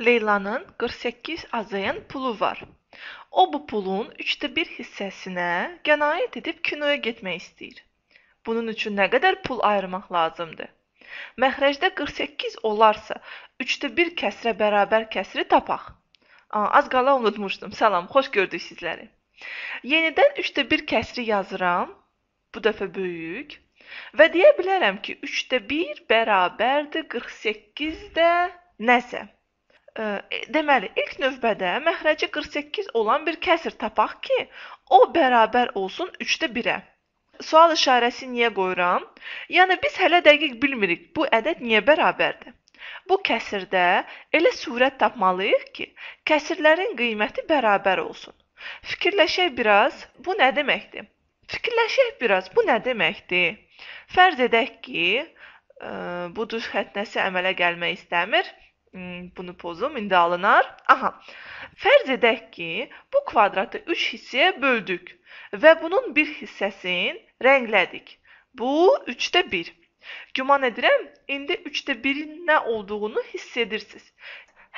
Leylanın 48 AZN pulu var. O bu pulun üçdə bir hissəsinə qənaət edib kinoya getmək istəyir. Bunun üçün nə qədər pul ayırmaq lazımdır? Məxrəcdə 48 olarsa, 3də 1 kəsrə bərabər kəsri tapaq. Aa, az qala unutmuşdum. Salam, xoş gördük sizləri. Yenidən 3də 1 kəsri yazıram. Bu dəfə böyük. Və deyə bilərəm ki, 3də 1 bərabərdir 48-də nəsə. E, deməli, ilk növbədə məxrəci 48 olan bir kəsir tapaq ki, o bərabər olsun 3-də 1-ə. Sual işarəsi niyə qoyuram? Yəni biz hələ dəqiq bilmirik bu ədəd niyə bərabərdir. Bu kəsirdə elə sürət tapmalıyıq ki, kəsirlərin qiyməti bərabər olsun. Fikirləşək biraz, bu nə deməkdir? Fikirləşək biraz, bu nə deməkdir? Fərz edək ki, bu düz xətnəsi əmələ gəlmək istəmir Hmm, bunu pozum indi alınır. Aha. Fərz edək ki, bu kvadratı 3 hissəyə böldük və bunun bir hissəsini rənglədik. Bu 3də 1. Güman edirəm, indi 3də 1-in nə olduğunu hiss edirsiniz.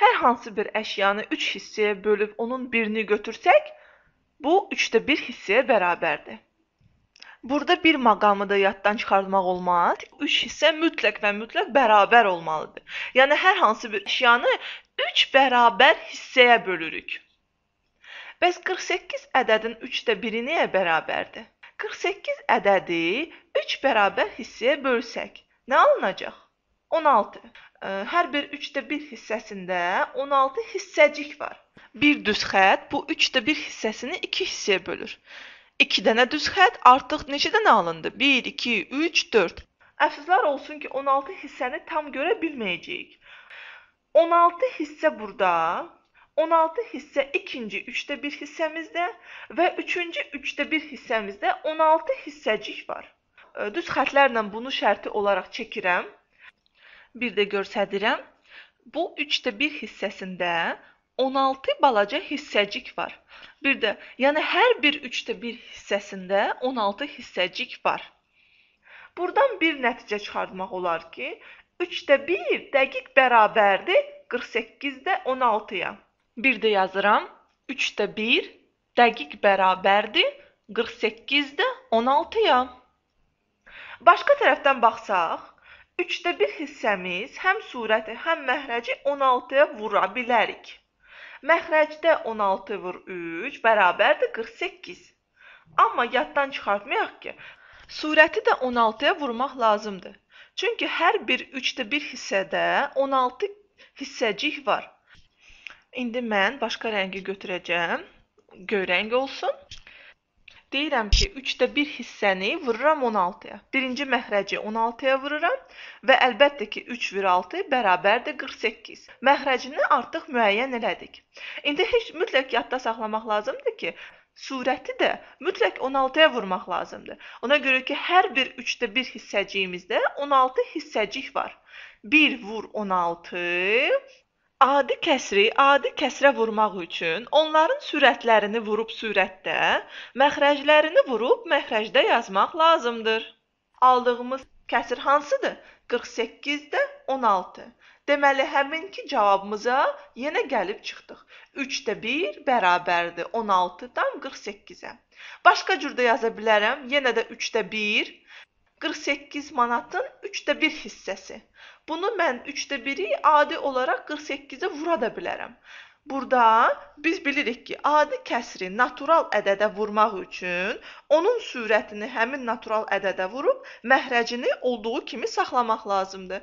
Hər hansı bir əşyanı 3 hissəyə bölüb onun birini götürsək, bu 3də 1 hissəyə bərabərdir. Burada bir maqamı da yaddan çıxartmaq olmaz. Üç hissə mütləq və mütləq bərabər olmalıdır. Yəni hər hansı bir əşyanı 3 bərabər hissəyə bölürük. Bəs 48 ədədin 3də 1-i nəyə bərabərdir? 48 ədədi 3 bərabər hissəyə bölsək nə alınacaq? 16. Hər bir 3də 1 hissəsində 16 hissəcik var. Bir düz xətt bu 3də 1 hissəsini 2 hissəyə bölür. 2 dənə düz xətt artıq neçə dənə alındı? 1, 2, 3, 4. Əfsuslar olsun ki, 16 hissəni tam görə bilməyəcəyik. 16 hissə burada, 16 hissə ikinci 3də 1 hissəmizdə və üçüncü 3də 1 hissəmizdə 16 hissəcik var. Düz xətlərlə bunu şərti olaraq çəkirəm. Bir də göstərirəm. Bu 3də 1 hissəsində 16 balaca hissəcik var. Bir də, yəni hər bir 3/1 hissəsində 16 hissəcik var. Burdan bir nəticə çıxartmaq olar ki, 3/1 dəqiq bərabərdir 48-də 16-ya. Bir də yazıram, 3/1 dəqiq bərabərdir 48-də 16-ya. Başqa tərəfdən baxsaq, 3-də 1 hissəmiz həm sürəti, həm məhrəci 16-ya vura bilərik. Məxrəcdə 16 vur 3 bərabərdir 48. Amma yaddan çıxartmayaq ki, surəti də 16-ya vurmaq lazımdır. Çünki hər bir 3/1 hissədə 16 hissəcik var. İndi mən başqa rəngi götürəcəm. Göy rəng olsun. Deyirəm ki, 3də 1 hissəni vururam 16-ya. Birinci məxrəci 16-ya vururam və əlbəttə ki, 3 vur 6 bərabərdir 48. Məxrəcini artıq müəyyən elədik. İndi heç mütləq yadda saxlamaq lazımdır ki, surəti də mütləq 16-ya vurmaq lazımdır. Ona görə ki, hər bir 3də 1 hissəciyimizdə 16 hissəcik var. 1 vur 16 Adi kəsri adi kəsrə vurmaq üçün onların sürətlərini vurub sürətdə, məxrəclərini vurub məxrəcdə yazmaq lazımdır. Aldığımız kəsir hansıdır? 48-də 16. Deməli həminki cavabımıza yenə gəlib çıxdıq. 3də 1 bərabərdir 16-dan 48-ə. Başqa cür də yaza bilərəm. Yenə də 3də 1 48 manatın 3də 1 hissəsi. Bunu mən 3də 1-i adi olaraq 48-ə vura da bilərəm. Burada biz bilirik ki, adi kəsri natural ədədə vurmaq üçün onun sürətini həmin natural ədədə vurub məhrəcini olduğu kimi saxlamaq lazımdır.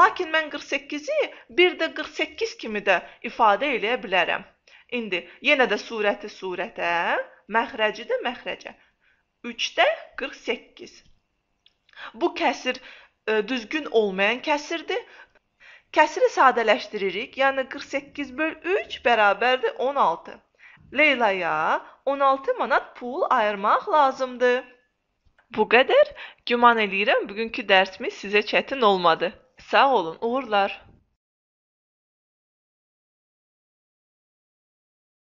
Lakin mən 48-i 1də 48 kimi də ifadə eləyə bilərəm. İndi yenə də sürəti surətə, məxrəci də məxrəcə. 3də 48. Bu kəsir e, düzgün olmayan kəsirdir. Kəsiri sadələşdiririk. Yəni 48 böl 3 bərabərdir 16. Leylaya 16 manat pul ayırmaq lazımdır. Bu qədər. Güman eləyirəm bugünkü dərsimiz sizə çətin olmadı. Sağ olun, uğurlar.